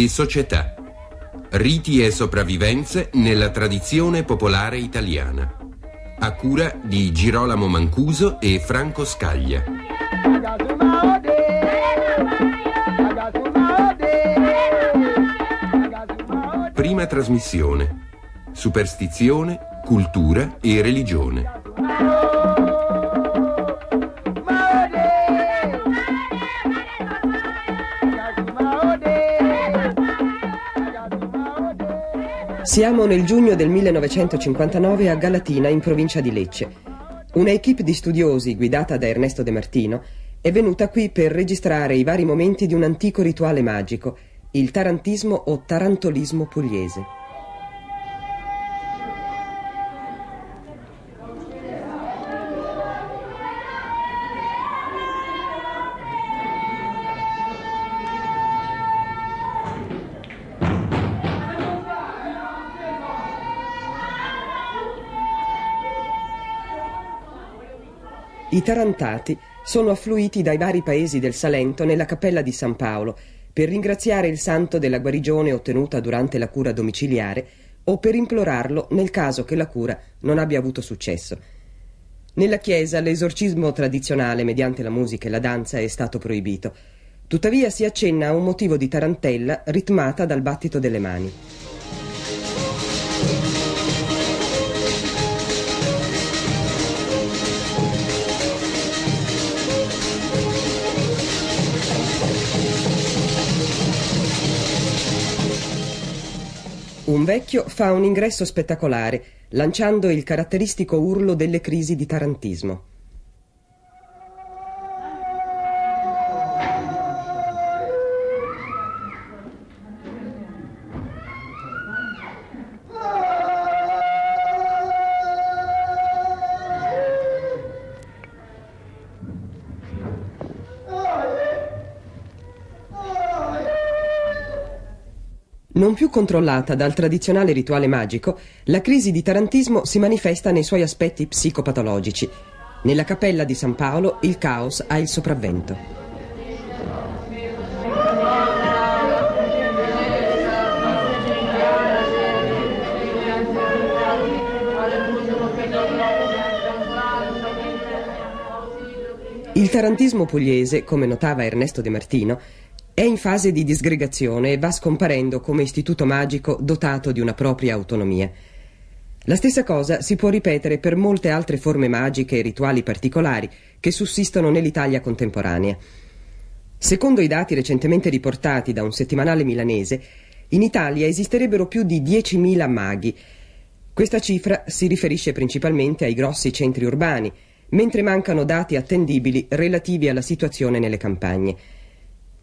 di società. Riti e sopravvivenze nella tradizione popolare italiana. A cura di Girolamo Mancuso e Franco Scaglia. Prima trasmissione. Superstizione, cultura e religione. Siamo nel giugno del 1959 a Galatina, in provincia di Lecce. Una equipe di studiosi, guidata da Ernesto De Martino, è venuta qui per registrare i vari momenti di un antico rituale magico, il tarantismo o tarantolismo pugliese. I tarantati sono affluiti dai vari paesi del Salento nella cappella di San Paolo per ringraziare il santo della guarigione ottenuta durante la cura domiciliare o per implorarlo nel caso che la cura non abbia avuto successo. Nella Chiesa l'esorcismo tradizionale mediante la musica e la danza è stato proibito. Tuttavia si accenna a un motivo di tarantella ritmata dal battito delle mani. Un vecchio fa un ingresso spettacolare, lanciando il caratteristico urlo delle crisi di tarantismo. non più controllata dal tradizionale rituale magico, la crisi di tarantismo si manifesta nei suoi aspetti psicopatologici. Nella cappella di San Paolo il caos ha il sopravvento. Il tarantismo pugliese, come notava Ernesto De Martino, è in fase di disgregazione e va scomparendo come istituto magico dotato di una propria autonomia. La stessa cosa si può ripetere per molte altre forme magiche e rituali particolari che sussistono nell'Italia contemporanea. Secondo i dati recentemente riportati da un settimanale milanese, in Italia esisterebbero più di 10.000 maghi. Questa cifra si riferisce principalmente ai grossi centri urbani, mentre mancano dati attendibili relativi alla situazione nelle campagne.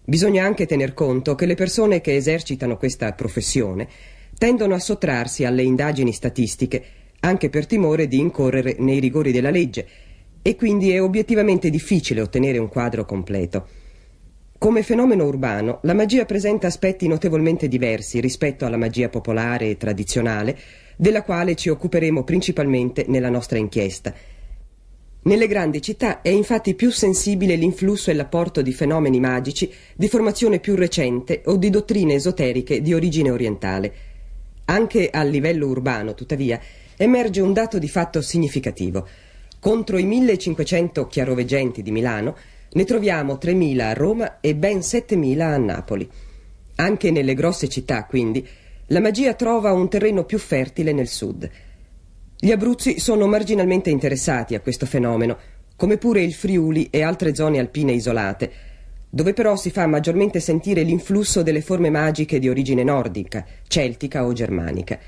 Bisogna anche tener conto che le persone che esercitano questa professione tendono a sottrarsi alle indagini statistiche anche per timore di incorrere nei rigori della legge e quindi è obiettivamente difficile ottenere un quadro completo. Come fenomeno urbano, la magia presenta aspetti notevolmente diversi rispetto alla magia popolare e tradizionale, della quale ci occuperemo principalmente nella nostra inchiesta. Nelle grandi città è infatti più sensibile l'influsso e l'apporto di fenomeni magici di formazione più recente o di dottrine esoteriche di origine orientale. Anche a livello urbano, tuttavia, emerge un dato di fatto significativo. Contro i 1500 chiaroveggenti di Milano ne troviamo 3000 a Roma e ben 7000 a Napoli. Anche nelle grosse città, quindi, la magia trova un terreno più fertile nel sud. Gli Abruzzi sono marginalmente interessati a questo fenomeno, come pure il Friuli e altre zone alpine isolate, dove però si fa maggiormente sentire l'influsso delle forme magiche di origine nordica, celtica o germanica.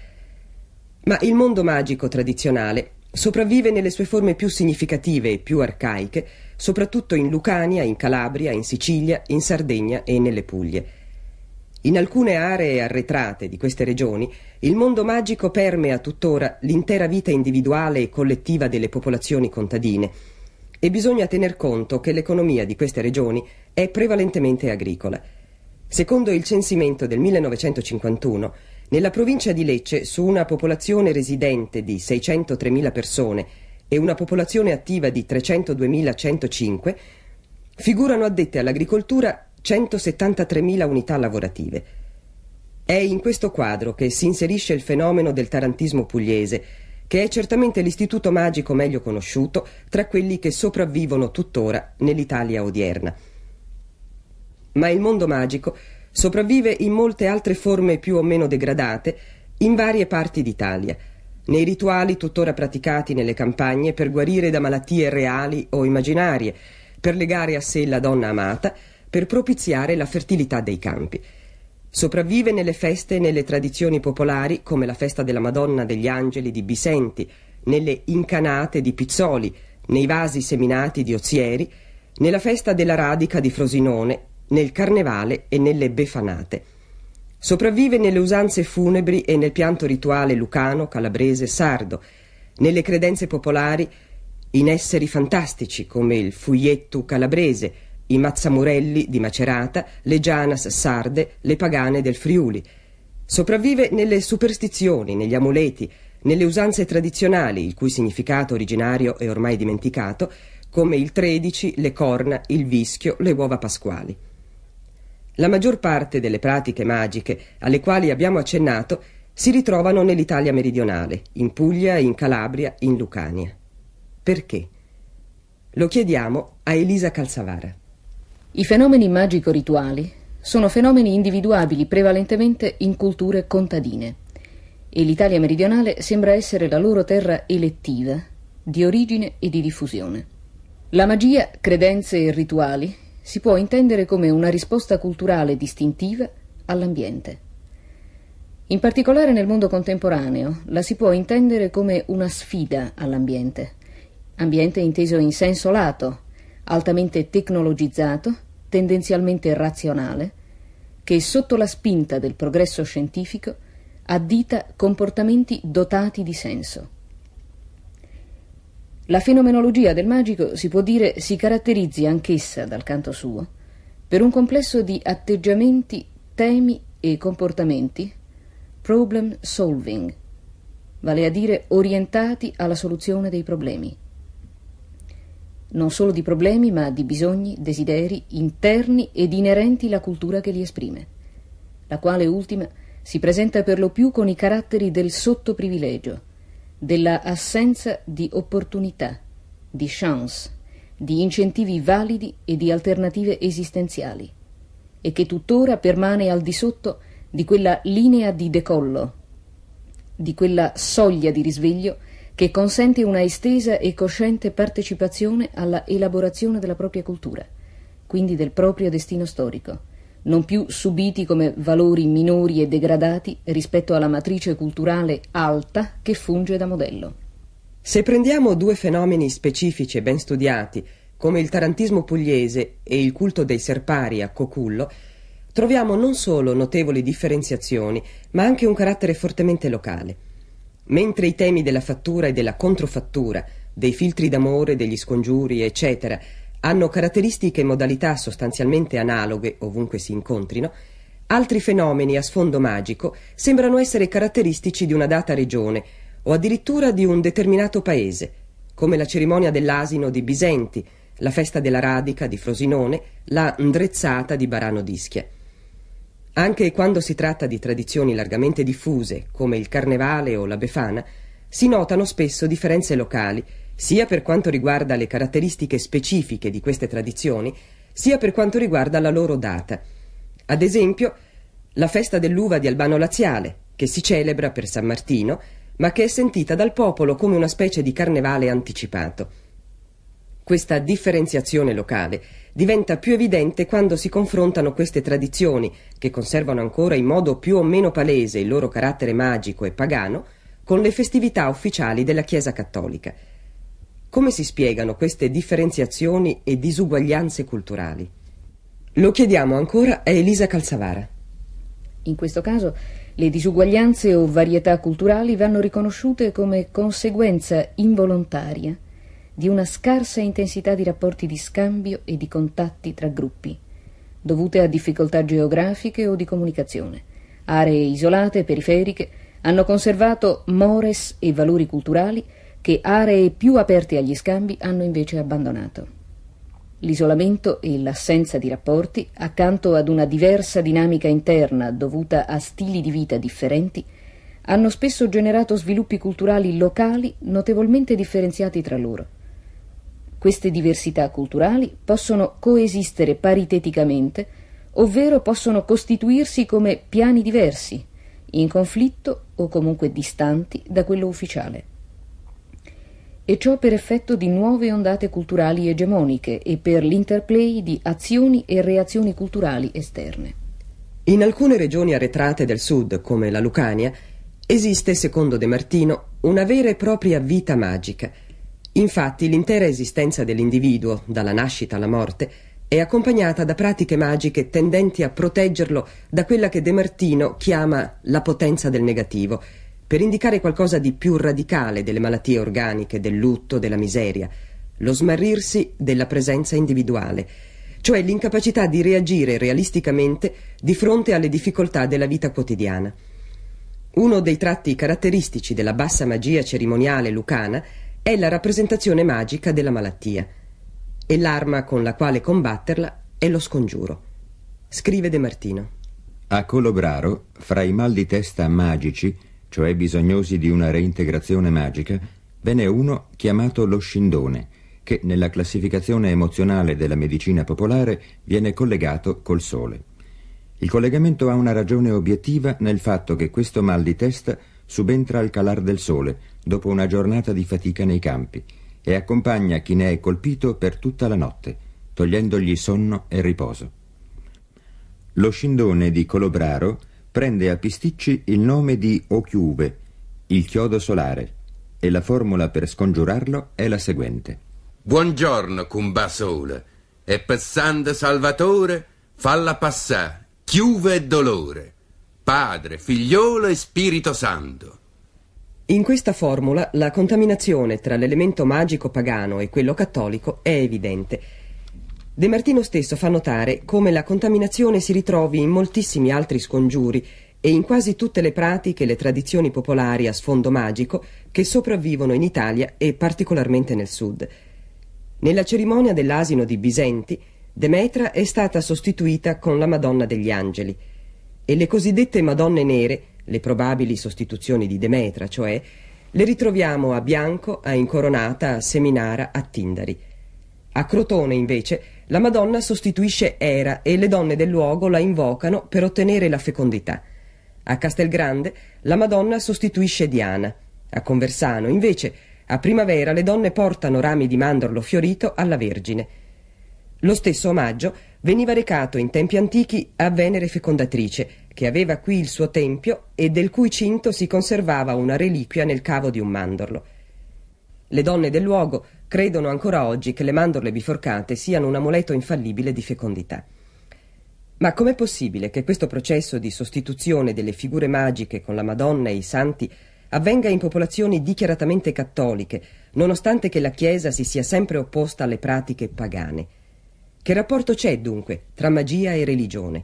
Ma il mondo magico tradizionale sopravvive nelle sue forme più significative e più arcaiche, soprattutto in Lucania, in Calabria, in Sicilia, in Sardegna e nelle Puglie. In alcune aree arretrate di queste regioni, il mondo magico permea tuttora l'intera vita individuale e collettiva delle popolazioni contadine e bisogna tener conto che l'economia di queste regioni è prevalentemente agricola. Secondo il censimento del 1951, nella provincia di Lecce, su una popolazione residente di 603.000 persone e una popolazione attiva di 302.105, figurano addette all'agricoltura 173.000 unità lavorative. È in questo quadro che si inserisce il fenomeno del tarantismo pugliese, che è certamente l'istituto magico meglio conosciuto tra quelli che sopravvivono tuttora nell'Italia odierna. Ma il mondo magico sopravvive in molte altre forme più o meno degradate in varie parti d'Italia, nei rituali tuttora praticati nelle campagne per guarire da malattie reali o immaginarie, per legare a sé la donna amata, per propiziare la fertilità dei campi. Sopravvive nelle feste e nelle tradizioni popolari come la festa della Madonna degli Angeli di Bisenti, nelle incanate di Pizzoli, nei vasi seminati di Ozieri, nella festa della Radica di Frosinone, nel carnevale e nelle befanate. Sopravvive nelle usanze funebri e nel pianto rituale lucano, calabrese, sardo, nelle credenze popolari in esseri fantastici come il fuiettu calabrese, i Mazzamurelli di Macerata, le Gianas sarde, le pagane del Friuli. Sopravvive nelle superstizioni, negli amuleti, nelle usanze tradizionali, il cui significato originario è ormai dimenticato, come il 13, le corna, il vischio, le uova pasquali. La maggior parte delle pratiche magiche alle quali abbiamo accennato si ritrovano nell'Italia meridionale, in Puglia, in Calabria, in Lucania. Perché? Lo chiediamo a Elisa Calzavara. I fenomeni magico-rituali sono fenomeni individuabili prevalentemente in culture contadine e l'Italia meridionale sembra essere la loro terra elettiva, di origine e di diffusione. La magia, credenze e rituali si può intendere come una risposta culturale distintiva all'ambiente. In particolare nel mondo contemporaneo la si può intendere come una sfida all'ambiente, ambiente inteso in senso lato, altamente tecnologizzato, tendenzialmente razionale, che sotto la spinta del progresso scientifico addita comportamenti dotati di senso. La fenomenologia del magico si può dire si caratterizzi anch'essa dal canto suo per un complesso di atteggiamenti, temi e comportamenti problem solving, vale a dire orientati alla soluzione dei problemi non solo di problemi, ma di bisogni, desideri interni ed inerenti alla cultura che li esprime, la quale ultima si presenta per lo più con i caratteri del sottoprivilegio, della assenza di opportunità, di chance, di incentivi validi e di alternative esistenziali, e che tuttora permane al di sotto di quella linea di decollo, di quella soglia di risveglio che consente una estesa e cosciente partecipazione alla elaborazione della propria cultura, quindi del proprio destino storico, non più subiti come valori minori e degradati rispetto alla matrice culturale alta che funge da modello. Se prendiamo due fenomeni specifici e ben studiati, come il tarantismo pugliese e il culto dei serpari a Cocullo, troviamo non solo notevoli differenziazioni, ma anche un carattere fortemente locale. Mentre i temi della fattura e della controfattura, dei filtri d'amore, degli scongiuri, eccetera, hanno caratteristiche e modalità sostanzialmente analoghe ovunque si incontrino, altri fenomeni a sfondo magico sembrano essere caratteristici di una data regione o addirittura di un determinato paese, come la cerimonia dell'asino di Bisenti, la festa della radica di Frosinone, la ndrezzata di Barano d'Ischia. Anche quando si tratta di tradizioni largamente diffuse, come il carnevale o la befana, si notano spesso differenze locali, sia per quanto riguarda le caratteristiche specifiche di queste tradizioni, sia per quanto riguarda la loro data. Ad esempio, la festa dell'uva di Albano Laziale, che si celebra per San Martino, ma che è sentita dal popolo come una specie di carnevale anticipato. Questa differenziazione locale diventa più evidente quando si confrontano queste tradizioni, che conservano ancora in modo più o meno palese il loro carattere magico e pagano, con le festività ufficiali della Chiesa cattolica. Come si spiegano queste differenziazioni e disuguaglianze culturali? Lo chiediamo ancora a Elisa Calzavara. In questo caso le disuguaglianze o varietà culturali vanno riconosciute come conseguenza involontaria di una scarsa intensità di rapporti di scambio e di contatti tra gruppi, dovute a difficoltà geografiche o di comunicazione. Aree isolate, periferiche, hanno conservato mores e valori culturali che aree più aperte agli scambi hanno invece abbandonato. L'isolamento e l'assenza di rapporti, accanto ad una diversa dinamica interna dovuta a stili di vita differenti, hanno spesso generato sviluppi culturali locali notevolmente differenziati tra loro. Queste diversità culturali possono coesistere pariteticamente, ovvero possono costituirsi come piani diversi, in conflitto o comunque distanti da quello ufficiale. E ciò per effetto di nuove ondate culturali egemoniche e per l'interplay di azioni e reazioni culturali esterne. In alcune regioni arretrate del sud, come la Lucania, esiste, secondo De Martino, una vera e propria vita magica – Infatti l'intera esistenza dell'individuo, dalla nascita alla morte, è accompagnata da pratiche magiche tendenti a proteggerlo da quella che De Martino chiama la potenza del negativo, per indicare qualcosa di più radicale delle malattie organiche, del lutto, della miseria, lo smarrirsi della presenza individuale, cioè l'incapacità di reagire realisticamente di fronte alle difficoltà della vita quotidiana. Uno dei tratti caratteristici della bassa magia cerimoniale lucana è è la rappresentazione magica della malattia e l'arma con la quale combatterla è lo scongiuro. Scrive De Martino. A Colobraro, fra i mal di testa magici, cioè bisognosi di una reintegrazione magica, ve n'è uno chiamato lo scindone, che nella classificazione emozionale della medicina popolare viene collegato col sole. Il collegamento ha una ragione obiettiva nel fatto che questo mal di testa subentra al calar del sole, dopo una giornata di fatica nei campi, e accompagna chi ne è colpito per tutta la notte, togliendogli sonno e riposo. Lo scindone di Colobraro prende a Pisticci il nome di Ochiuve, il chiodo solare, e la formula per scongiurarlo è la seguente. Buongiorno, Sole, e passando Salvatore, falla passà, chiuve e dolore. Padre, Figliolo e Spirito Santo. In questa formula la contaminazione tra l'elemento magico pagano e quello cattolico è evidente. De Martino stesso fa notare come la contaminazione si ritrovi in moltissimi altri scongiuri e in quasi tutte le pratiche e le tradizioni popolari a sfondo magico che sopravvivono in Italia e particolarmente nel sud. Nella cerimonia dell'asino di Bisenti, Demetra è stata sostituita con la Madonna degli Angeli e le cosiddette Madonne nere, le probabili sostituzioni di Demetra, cioè, le ritroviamo a Bianco, a Incoronata, a Seminara, a Tindari. A Crotone, invece, la Madonna sostituisce Era e le donne del luogo la invocano per ottenere la fecondità. A Castelgrande la Madonna sostituisce Diana. A Conversano, invece, a primavera le donne portano rami di mandorlo fiorito alla Vergine. Lo stesso omaggio veniva recato in tempi antichi a Venere Fecondatrice, che aveva qui il suo tempio e del cui cinto si conservava una reliquia nel cavo di un mandorlo. Le donne del luogo credono ancora oggi che le mandorle biforcate siano un amuleto infallibile di fecondità. Ma com'è possibile che questo processo di sostituzione delle figure magiche con la Madonna e i santi avvenga in popolazioni dichiaratamente cattoliche, nonostante che la Chiesa si sia sempre opposta alle pratiche pagane? Che rapporto c'è dunque tra magia e religione?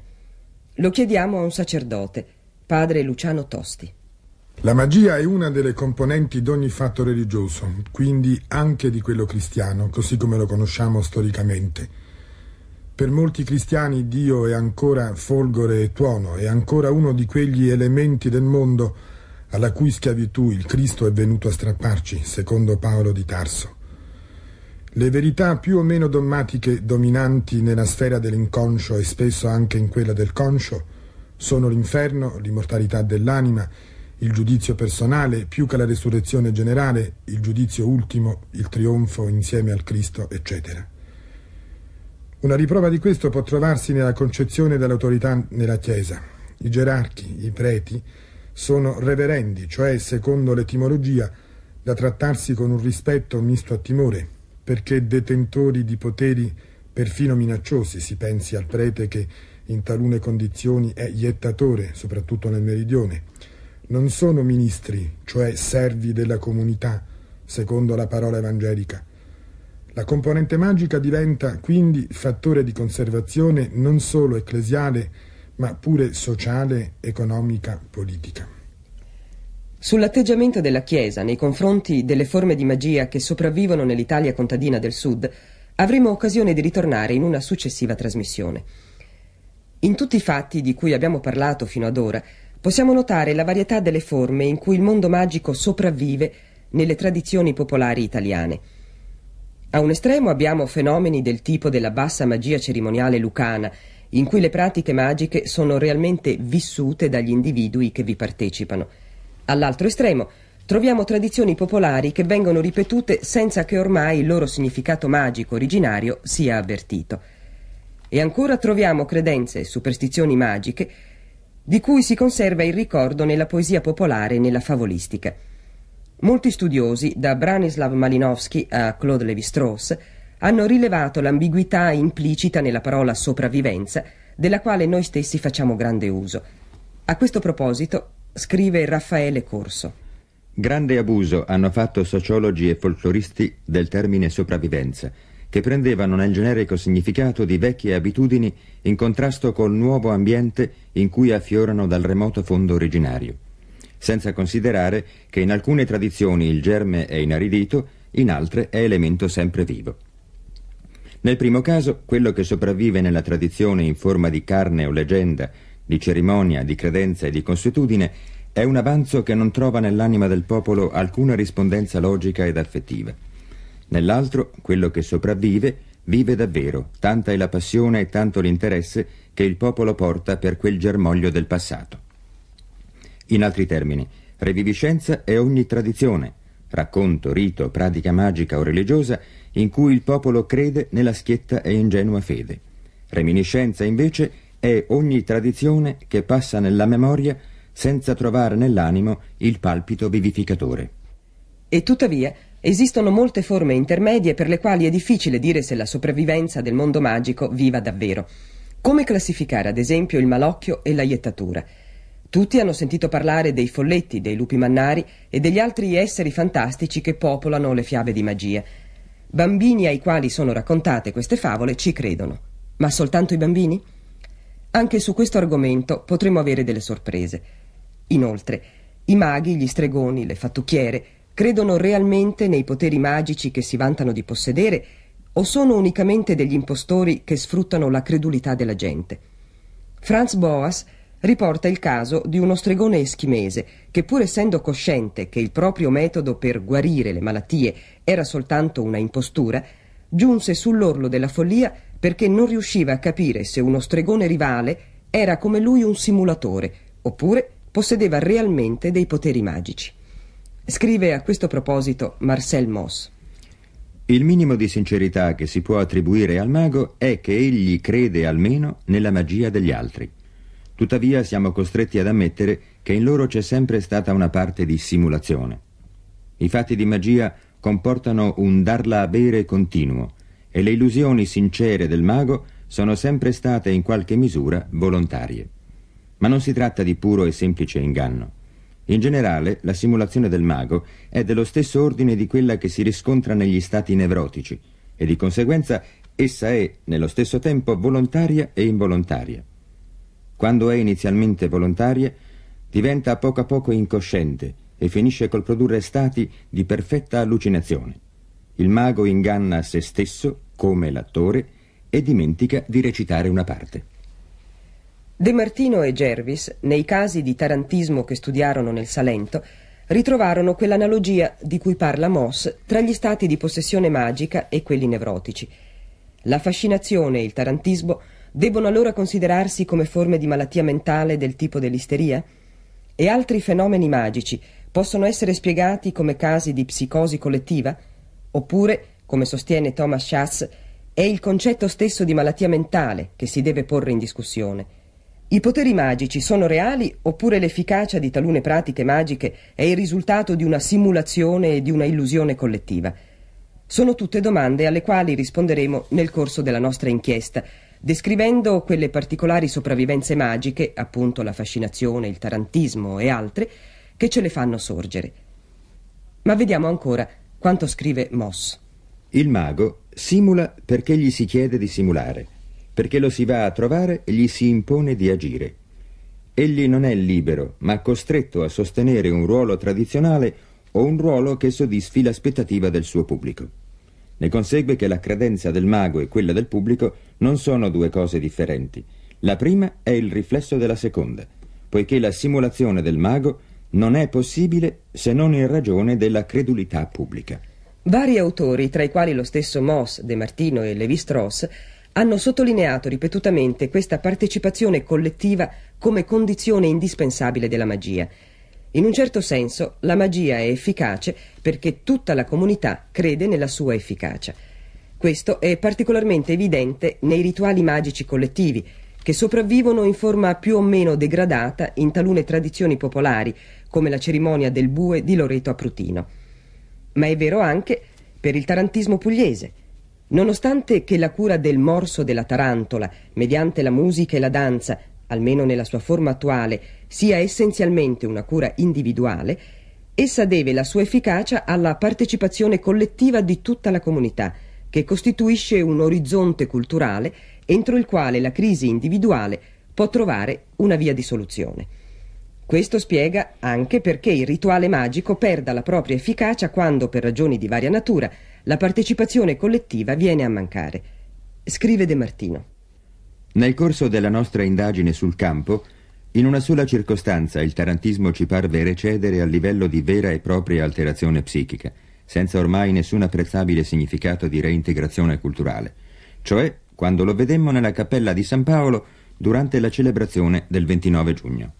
Lo chiediamo a un sacerdote, padre Luciano Tosti. La magia è una delle componenti di ogni fatto religioso, quindi anche di quello cristiano, così come lo conosciamo storicamente. Per molti cristiani Dio è ancora folgore e tuono, è ancora uno di quegli elementi del mondo alla cui schiavitù il Cristo è venuto a strapparci, secondo Paolo di Tarso. Le verità più o meno dogmatiche dominanti nella sfera dell'inconscio e spesso anche in quella del conscio sono l'inferno, l'immortalità dell'anima, il giudizio personale, più che la resurrezione generale, il giudizio ultimo, il trionfo insieme al Cristo, eccetera. Una riprova di questo può trovarsi nella concezione dell'autorità nella Chiesa. I gerarchi, i preti, sono reverendi, cioè secondo l'etimologia, da trattarsi con un rispetto misto a timore, perché detentori di poteri perfino minacciosi, si pensi al prete che in talune condizioni è iettatore, soprattutto nel meridione, non sono ministri, cioè servi della comunità, secondo la parola evangelica. La componente magica diventa quindi fattore di conservazione non solo ecclesiale, ma pure sociale, economica, politica. Sull'atteggiamento della Chiesa nei confronti delle forme di magia che sopravvivono nell'Italia contadina del Sud avremo occasione di ritornare in una successiva trasmissione. In tutti i fatti di cui abbiamo parlato fino ad ora possiamo notare la varietà delle forme in cui il mondo magico sopravvive nelle tradizioni popolari italiane. A un estremo abbiamo fenomeni del tipo della bassa magia cerimoniale lucana, in cui le pratiche magiche sono realmente vissute dagli individui che vi partecipano. All'altro estremo troviamo tradizioni popolari che vengono ripetute senza che ormai il loro significato magico originario sia avvertito. E ancora troviamo credenze e superstizioni magiche di cui si conserva il ricordo nella poesia popolare e nella favolistica. Molti studiosi, da Branislav Malinowski a Claude Lévi-Strauss, hanno rilevato l'ambiguità implicita nella parola sopravvivenza, della quale noi stessi facciamo grande uso. A questo proposito, Scrive Raffaele Corso. Grande abuso hanno fatto sociologi e folcloristi del termine sopravvivenza, che prendevano nel generico significato di vecchie abitudini in contrasto col nuovo ambiente in cui affiorano dal remoto fondo originario, senza considerare che in alcune tradizioni il germe è inaridito, in altre è elemento sempre vivo. Nel primo caso, quello che sopravvive nella tradizione in forma di carne o leggenda di cerimonia, di credenza e di consuetudine, è un avanzo che non trova nell'anima del popolo alcuna rispondenza logica ed affettiva. Nell'altro, quello che sopravvive, vive davvero, tanta è la passione e tanto l'interesse che il popolo porta per quel germoglio del passato. In altri termini, reviviscenza è ogni tradizione, racconto, rito, pratica magica o religiosa in cui il popolo crede nella schietta e ingenua fede. Reminiscenza, invece, è è ogni tradizione che passa nella memoria senza trovare nell'animo il palpito vivificatore. E tuttavia esistono molte forme intermedie per le quali è difficile dire se la sopravvivenza del mondo magico viva davvero. Come classificare ad esempio il malocchio e l'aiettatura? Tutti hanno sentito parlare dei folletti, dei lupi mannari e degli altri esseri fantastici che popolano le fiabe di magia. Bambini ai quali sono raccontate queste favole ci credono. Ma soltanto i bambini? Anche su questo argomento potremo avere delle sorprese. Inoltre, i maghi, gli stregoni, le fattucchiere credono realmente nei poteri magici che si vantano di possedere o sono unicamente degli impostori che sfruttano la credulità della gente? Franz Boas riporta il caso di uno stregone eschimese che pur essendo cosciente che il proprio metodo per guarire le malattie era soltanto una impostura, giunse sull'orlo della follia perché non riusciva a capire se uno stregone rivale era come lui un simulatore, oppure possedeva realmente dei poteri magici. Scrive a questo proposito Marcel Moss. Il minimo di sincerità che si può attribuire al mago è che egli crede almeno nella magia degli altri. Tuttavia siamo costretti ad ammettere che in loro c'è sempre stata una parte di simulazione. I fatti di magia comportano un darla a bere continuo, e le illusioni sincere del mago sono sempre state in qualche misura volontarie. Ma non si tratta di puro e semplice inganno. In generale, la simulazione del mago è dello stesso ordine di quella che si riscontra negli stati nevrotici e di conseguenza essa è, nello stesso tempo, volontaria e involontaria. Quando è inizialmente volontaria, diventa a poco a poco incosciente e finisce col produrre stati di perfetta allucinazione. Il mago inganna se stesso come l'attore, e dimentica di recitare una parte. De Martino e Gervis, nei casi di tarantismo che studiarono nel Salento, ritrovarono quell'analogia di cui parla Moss tra gli stati di possessione magica e quelli nevrotici. La fascinazione e il tarantismo debbono allora considerarsi come forme di malattia mentale del tipo dell'isteria? E altri fenomeni magici possono essere spiegati come casi di psicosi collettiva? Oppure come sostiene Thomas Schass, è il concetto stesso di malattia mentale che si deve porre in discussione. I poteri magici sono reali oppure l'efficacia di talune pratiche magiche è il risultato di una simulazione e di una illusione collettiva? Sono tutte domande alle quali risponderemo nel corso della nostra inchiesta, descrivendo quelle particolari sopravvivenze magiche, appunto la fascinazione, il tarantismo e altre, che ce le fanno sorgere. Ma vediamo ancora quanto scrive Moss. Il mago simula perché gli si chiede di simulare, perché lo si va a trovare e gli si impone di agire. Egli non è libero, ma costretto a sostenere un ruolo tradizionale o un ruolo che soddisfi l'aspettativa del suo pubblico. Ne consegue che la credenza del mago e quella del pubblico non sono due cose differenti. La prima è il riflesso della seconda, poiché la simulazione del mago non è possibile se non in ragione della credulità pubblica. Vari autori, tra i quali lo stesso Moss, De Martino e Levi Strauss, hanno sottolineato ripetutamente questa partecipazione collettiva come condizione indispensabile della magia. In un certo senso, la magia è efficace perché tutta la comunità crede nella sua efficacia. Questo è particolarmente evidente nei rituali magici collettivi, che sopravvivono in forma più o meno degradata in talune tradizioni popolari, come la cerimonia del bue di Loreto a Prutino ma è vero anche per il tarantismo pugliese. Nonostante che la cura del morso della tarantola, mediante la musica e la danza, almeno nella sua forma attuale, sia essenzialmente una cura individuale, essa deve la sua efficacia alla partecipazione collettiva di tutta la comunità, che costituisce un orizzonte culturale entro il quale la crisi individuale può trovare una via di soluzione. Questo spiega anche perché il rituale magico perda la propria efficacia quando, per ragioni di varia natura, la partecipazione collettiva viene a mancare. Scrive De Martino. Nel corso della nostra indagine sul campo, in una sola circostanza il tarantismo ci parve recedere al livello di vera e propria alterazione psichica, senza ormai nessun apprezzabile significato di reintegrazione culturale, cioè quando lo vedemmo nella cappella di San Paolo durante la celebrazione del 29 giugno.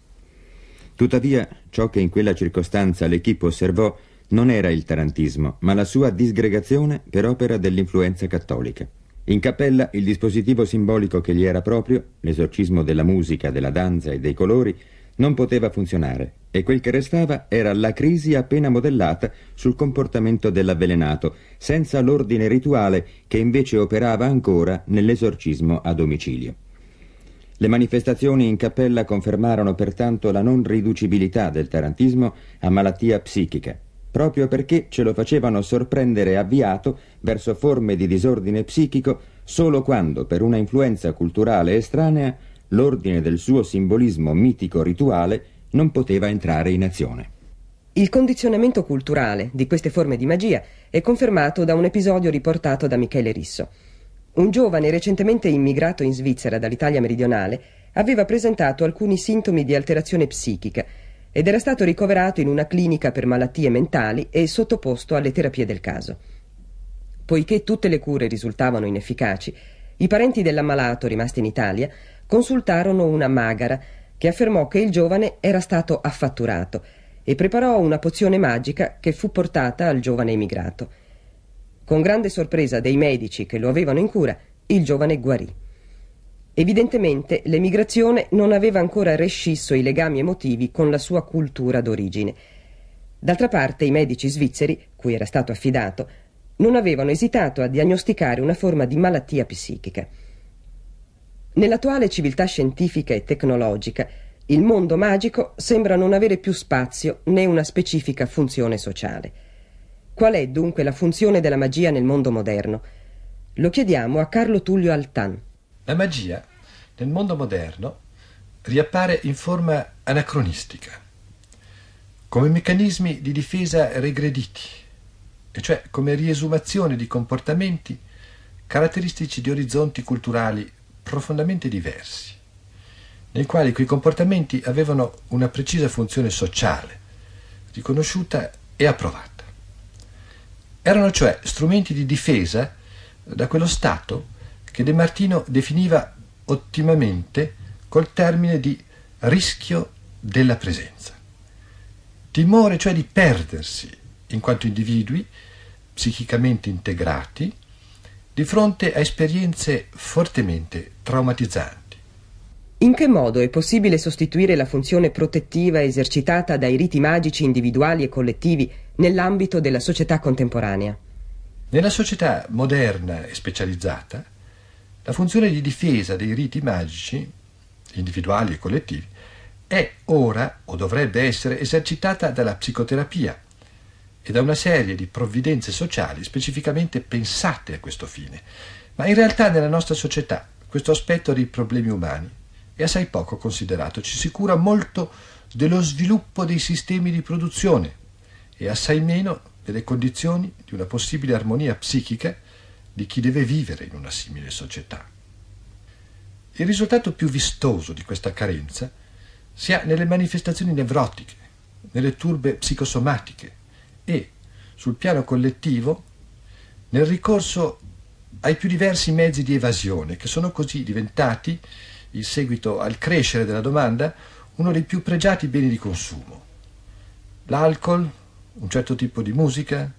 Tuttavia, ciò che in quella circostanza l'equipe osservò non era il tarantismo, ma la sua disgregazione per opera dell'influenza cattolica. In cappella il dispositivo simbolico che gli era proprio, l'esorcismo della musica, della danza e dei colori, non poteva funzionare e quel che restava era la crisi appena modellata sul comportamento dell'avvelenato, senza l'ordine rituale che invece operava ancora nell'esorcismo a domicilio. Le manifestazioni in cappella confermarono pertanto la non riducibilità del tarantismo a malattia psichica, proprio perché ce lo facevano sorprendere avviato verso forme di disordine psichico solo quando, per una influenza culturale estranea, l'ordine del suo simbolismo mitico-rituale non poteva entrare in azione. Il condizionamento culturale di queste forme di magia è confermato da un episodio riportato da Michele Risso. Un giovane recentemente immigrato in Svizzera dall'Italia meridionale aveva presentato alcuni sintomi di alterazione psichica ed era stato ricoverato in una clinica per malattie mentali e sottoposto alle terapie del caso. Poiché tutte le cure risultavano inefficaci, i parenti dell'ammalato rimasti in Italia consultarono una magara che affermò che il giovane era stato affatturato e preparò una pozione magica che fu portata al giovane emigrato. Con grande sorpresa dei medici che lo avevano in cura, il giovane guarì. Evidentemente l'emigrazione non aveva ancora rescisso i legami emotivi con la sua cultura d'origine. D'altra parte i medici svizzeri, cui era stato affidato, non avevano esitato a diagnosticare una forma di malattia psichica. Nell'attuale civiltà scientifica e tecnologica, il mondo magico sembra non avere più spazio né una specifica funzione sociale. Qual è dunque la funzione della magia nel mondo moderno? Lo chiediamo a Carlo Tullio Altan. La magia nel mondo moderno riappare in forma anacronistica, come meccanismi di difesa regrediti, e cioè come riesumazione di comportamenti caratteristici di orizzonti culturali profondamente diversi, nei quali quei comportamenti avevano una precisa funzione sociale, riconosciuta e approvata. Erano cioè strumenti di difesa da quello Stato che De Martino definiva ottimamente col termine di rischio della presenza. Timore cioè di perdersi in quanto individui psichicamente integrati di fronte a esperienze fortemente traumatizzanti. In che modo è possibile sostituire la funzione protettiva esercitata dai riti magici individuali e collettivi nell'ambito della società contemporanea? Nella società moderna e specializzata, la funzione di difesa dei riti magici, individuali e collettivi, è ora o dovrebbe essere esercitata dalla psicoterapia e da una serie di provvidenze sociali specificamente pensate a questo fine. Ma in realtà nella nostra società questo aspetto dei problemi umani è assai poco considerato, ci si cura molto dello sviluppo dei sistemi di produzione e assai meno delle condizioni di una possibile armonia psichica di chi deve vivere in una simile società. Il risultato più vistoso di questa carenza si ha nelle manifestazioni nevrotiche, nelle turbe psicosomatiche e, sul piano collettivo, nel ricorso ai più diversi mezzi di evasione che sono così diventati in seguito al crescere della domanda, uno dei più pregiati beni di consumo. L'alcol, un certo tipo di musica,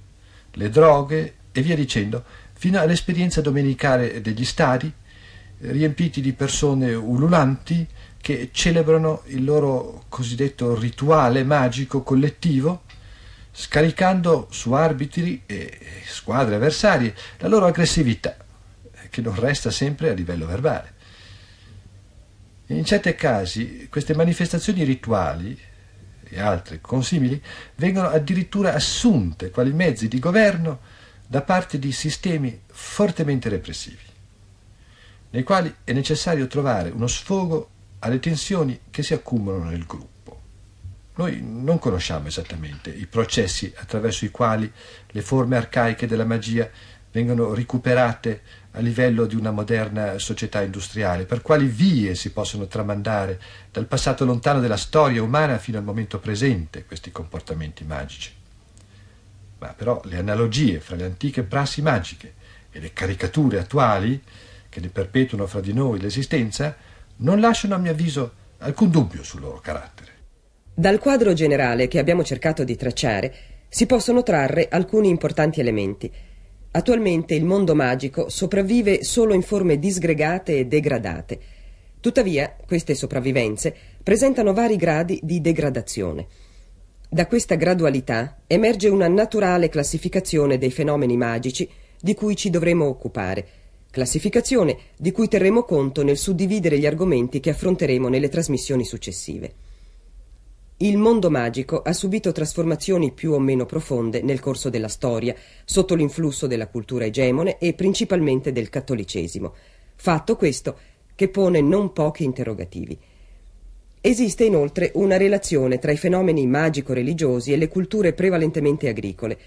le droghe e via dicendo, fino all'esperienza domenicale degli stadi, riempiti di persone ululanti che celebrano il loro cosiddetto rituale magico collettivo, scaricando su arbitri e squadre avversarie la loro aggressività, che non resta sempre a livello verbale. In certi casi queste manifestazioni rituali e altre consimili vengono addirittura assunte quali mezzi di governo da parte di sistemi fortemente repressivi, nei quali è necessario trovare uno sfogo alle tensioni che si accumulano nel gruppo. Noi non conosciamo esattamente i processi attraverso i quali le forme arcaiche della magia vengono recuperate a livello di una moderna società industriale, per quali vie si possono tramandare dal passato lontano della storia umana fino al momento presente questi comportamenti magici. Ma però le analogie fra le antiche prassi magiche e le caricature attuali che ne perpetuano fra di noi l'esistenza non lasciano a mio avviso alcun dubbio sul loro carattere. Dal quadro generale che abbiamo cercato di tracciare si possono trarre alcuni importanti elementi Attualmente il mondo magico sopravvive solo in forme disgregate e degradate. Tuttavia, queste sopravvivenze presentano vari gradi di degradazione. Da questa gradualità emerge una naturale classificazione dei fenomeni magici di cui ci dovremo occupare, classificazione di cui terremo conto nel suddividere gli argomenti che affronteremo nelle trasmissioni successive. Il mondo magico ha subito trasformazioni più o meno profonde nel corso della storia, sotto l'influsso della cultura egemone e principalmente del cattolicesimo. Fatto questo che pone non pochi interrogativi. Esiste inoltre una relazione tra i fenomeni magico-religiosi e le culture prevalentemente agricole,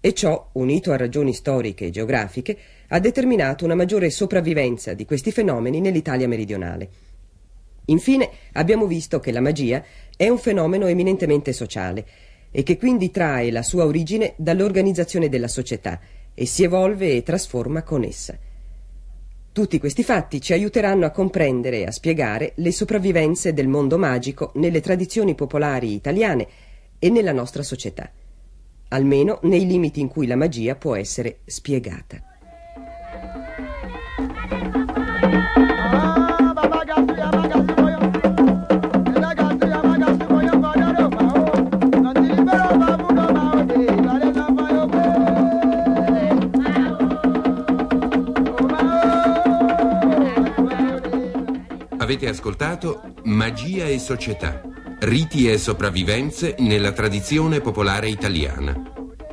e ciò, unito a ragioni storiche e geografiche, ha determinato una maggiore sopravvivenza di questi fenomeni nell'Italia meridionale. Infine, abbiamo visto che la magia è un fenomeno eminentemente sociale e che quindi trae la sua origine dall'organizzazione della società e si evolve e trasforma con essa. Tutti questi fatti ci aiuteranno a comprendere e a spiegare le sopravvivenze del mondo magico nelle tradizioni popolari italiane e nella nostra società, almeno nei limiti in cui la magia può essere spiegata. Avete ascoltato Magia e società, riti e sopravvivenze nella tradizione popolare italiana,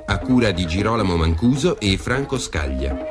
a cura di Girolamo Mancuso e Franco Scaglia.